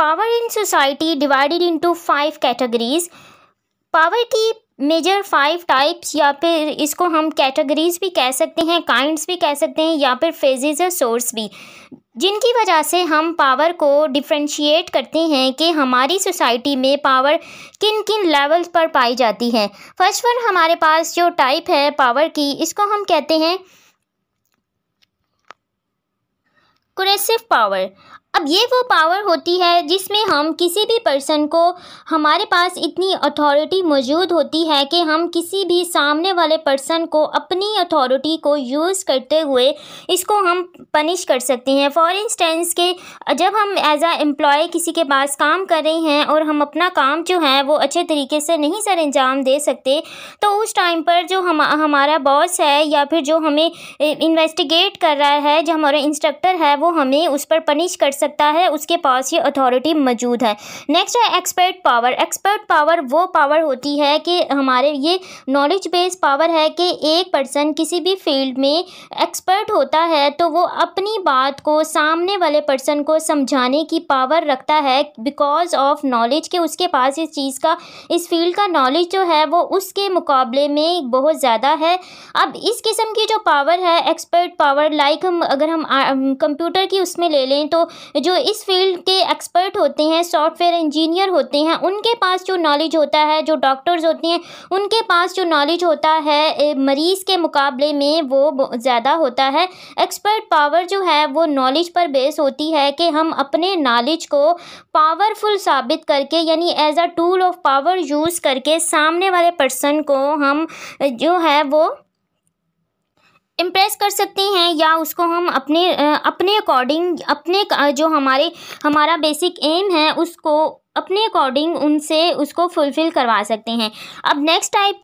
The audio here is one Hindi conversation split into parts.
power in society divided into five categories power की मेजर फाइव टाइप्स या फिर इसको हम कैटेगरीज भी कह सकते हैं काइंड्स भी कह सकते हैं या फिर फेजेज या सोर्स भी जिनकी वजह से हम पावर को डिफ्रेंशिएट करते हैं कि हमारी सोसाइटी में पावर किन किन लेवल्स पर पाई जाती है फर्स्ट वन हमारे पास जो टाइप है पावर की इसको हम कहते हैं कुरेसिव पावर अब ये वो पावर होती है जिसमें हम किसी भी पर्सन को हमारे पास इतनी अथॉरिटी मौजूद होती है कि हम किसी भी सामने वाले पर्सन को अपनी अथॉरिटी को यूज़ करते हुए इसको हम पनिश कर सकते हैं फॉर इंस्टेंस के जब हम एज आ एम्प्लॉय किसी के पास काम कर रहे हैं और हम अपना काम जो है वो अच्छे तरीके से नहीं सर अंजाम दे सकते तो उस टाइम पर जो हम हमारा बॉस है या फिर जो हमें इन्वेस्टिगेट कर रहा है जो हमारा इंस्ट्रक्टर है वो हमें उस पर पनिश कर सकता है उसके पास ये अथॉरिटी मौजूद है नेक्स्ट है एक्सपर्ट पावर एक्सपर्ट पावर वो पावर होती है कि हमारे ये नॉलेज बेस्ड पावर है कि एक पर्सन किसी भी फील्ड में एक्सपर्ट होता है तो वो अपनी बात को सामने वाले पर्सन को समझाने की पावर रखता है बिकॉज ऑफ नॉलेज के उसके पास इस चीज़ का इस फील्ड का नॉलेज जो है वो उसके मुकाबले में बहुत ज़्यादा है अब इस किस्म की जो पावर है एक्सपर्ट पावर लाइक हम अगर हम कंप्यूटर की उसमें ले लें तो जो इस फील्ड के एक्सपर्ट होते हैं सॉफ्टवेयर इंजीनियर होते हैं उनके पास जो नॉलेज होता है जो डॉक्टर्स होते हैं उनके पास जो नॉलेज होता है मरीज़ के मुकाबले में वो ज़्यादा होता है एक्सपर्ट पावर जो है वो नॉलेज पर बेस होती है कि हम अपने नॉलेज को पावरफुल साबित करके यानी as a tool of power use करके सामने वाले पर्सन को हम जो है वो इम्प्रेस कर सकते हैं या उसको हम अपने अपने अकॉर्डिंग अपने जो हमारे हमारा बेसिक एम है उसको अपने अकॉर्डिंग उनसे उसको फुलफ़िल करवा सकते हैं अब next type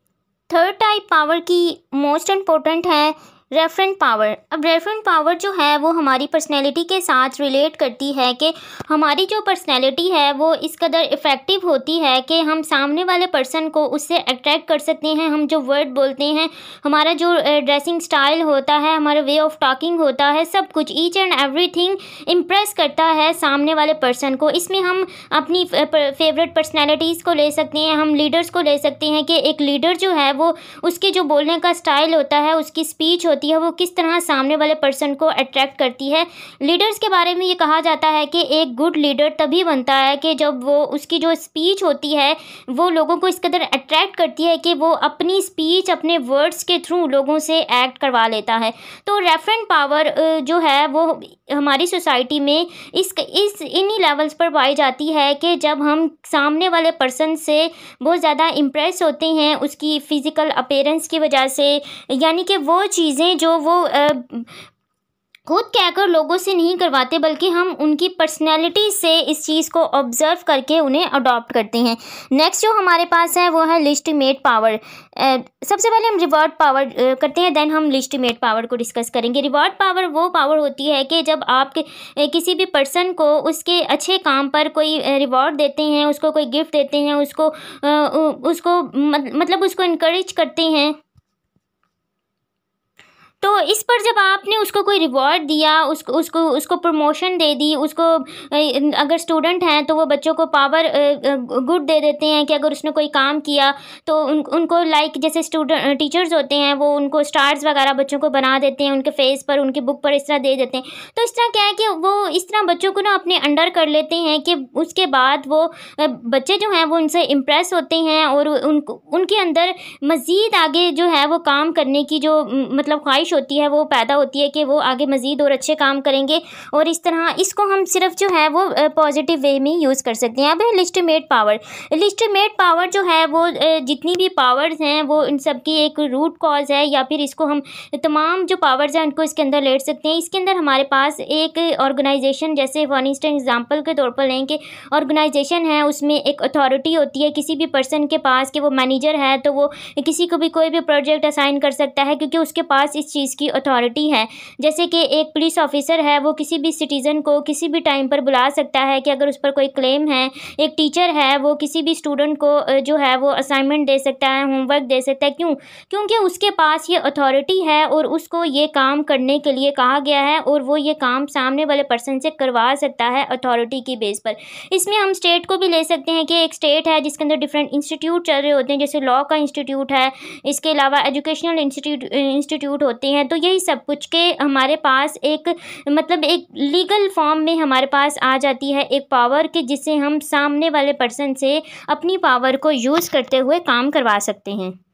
third type power की मोस्ट इम्पोर्टेंट है रेफरेंट पावर अब रेफरेंट पावर जो है वो हमारी पर्सनैलिटी के साथ रिलेट करती है कि हमारी जो पर्सनैलिटी है वो इस कदर इफ़ेक्टिव होती है कि हम सामने वाले पर्सन को उससे अट्रैक्ट कर सकते हैं हम जो वर्ड बोलते हैं हमारा जो ड्रेसिंग स्टाइल होता है हमारा वे ऑफ टॉकिंग होता है सब कुछ ईच एंड एवरीथिंग इम्प्रेस करता है सामने वाले पर्सन को इसमें हम अपनी फेवरेट पर्सनैलिटीज़ को ले सकते हैं हम लीडर्स को ले सकते हैं कि एक लीडर जो है वो उसके जो बोलने का स्टाइल होता है उसकी स्पीच होती है वो किस तरह सामने वाले पर्सन को अट्रैक्ट करती है लीडर्स के बारे में ये कहा जाता है कि एक गुड लीडर तभी बनता है कि जब वो उसकी जो स्पीच होती है वो लोगों को इस कदर अट्रैक्ट करती है कि वो अपनी स्पीच अपने वर्ड्स के थ्रू लोगों से एक्ट करवा लेता है तो रेफरेंट पावर जो है वो हमारी सोसाइटी में इस इस इन्हीं लेवल्स पर पाई जाती है कि जब हम सामने वाले पर्सन से बहुत ज़्यादा इम्प्रेस होते हैं उसकी फ़िज़िकल अपेरेंस की वजह से यानी कि वो चीज़ें चीज़ें जो वो खुद कहकर लोगों से नहीं करवाते बल्कि हम उनकी पर्सनैलिटी से इस चीज़ को ऑब्ज़र्व करके उन्हें अडॉप्ट करते हैं नेक्स्ट जो हमारे पास है वो है लिस्ट मेड पावर सबसे पहले हम रिवॉर्ड पावर करते हैं देन हम लिस्ट मेड पावर को डिस्कस करेंगे रिवॉर्ड पावर वो पावर होती है कि जब आप किसी भी पर्सन को उसके अच्छे काम पर कोई रिवॉर्ड देते हैं उसको कोई गिफ्ट देते हैं उसको उसको मतलब उसको इनक्रेज करते हैं तो इस पर जब आपने उसको कोई रिवॉर्ड दिया उसको उसको उसको प्रमोशन दे दी उसको अगर स्टूडेंट हैं तो वो बच्चों को पावर गुड दे देते हैं कि अगर उसने कोई काम किया तो उन उनको लाइक जैसे स्टूडेंट टीचर्स होते हैं वो उनको स्टार्स वगैरह बच्चों को बना देते हैं उनके फेस पर उनकी बुक पर इस तरह दे देते हैं तो इस तरह क्या है कि वो इस तरह बच्चों को ना अपने अंडर कर लेते हैं कि उसके बाद वो बच्चे जो हैं वो उनसे इम्प्रेस होते हैं और उन उनके अंदर मज़ीद आगे जो है वो काम करने की जो मतलब ख्वाहिश ख्वाहिश होती है वो पैदा होती है कि वो आगे मज़ीद और अच्छे काम करेंगे और इस तरह इसको हम सिर्फ जो है वो पॉजिटिव वे में यूज़ कर सकते हैं अब लिस्टमेट पावर लिस्टमेट पावर जो है वो जितनी भी पावर्स हैं वो इन सब की एक रूट कॉज है या फिर इसको हम तमाम जो पावर्स हैं उनको इसके अंदर लेट सकते हैं इसके अंदर हमारे पास एक ऑर्गेनाइजेशन जैसे फॉर इंस्टेंट एग्जाम्पल के तौर पर लें कि ऑर्गेनाइजेशन है उसमें एक अथॉरिटी होती है किसी भी पर्सन के पास कि वो मैनेजर है तो वो किसी को भी कोई भी प्रोजेक्ट असाइन कर सकता है क्योंकि उसके पास इस चीज़ की अथॉरिटी है जैसे कि एक पुलिस ऑफिसर है वो किसी भी सिटीज़न को किसी भी टाइम पर बुला सकता है कि अगर उस पर कोई क्लेम है एक टीचर है वो किसी भी स्टूडेंट को जो है वो असाइनमेंट दे सकता है होमवर्क दे सकता है क्यों क्योंकि उसके पास ये अथॉरिटी है और उसको ये काम करने के लिए कहा गया है और वो ये काम सामने वाले पर्सन से करवा सकता है अथॉरिटी की बेस पर इसमें हम स्टेट को भी ले सकते हैं कि एक स्टेट है जिसके अंदर डिफरेंट इंस्टीट्यूट चल रहे होते हैं जैसे लॉ का इंस्टीट्यूट है इसके अलावा एजुकेशनल इंस्टीट्यूट इंस्टीट्यूट होते करते हैं तो यही सब कुछ के हमारे पास एक मतलब एक लीगल फॉर्म में हमारे पास आ जाती है एक पावर कि जिससे हम सामने वाले पर्सन से अपनी पावर को यूज़ करते हुए काम करवा सकते हैं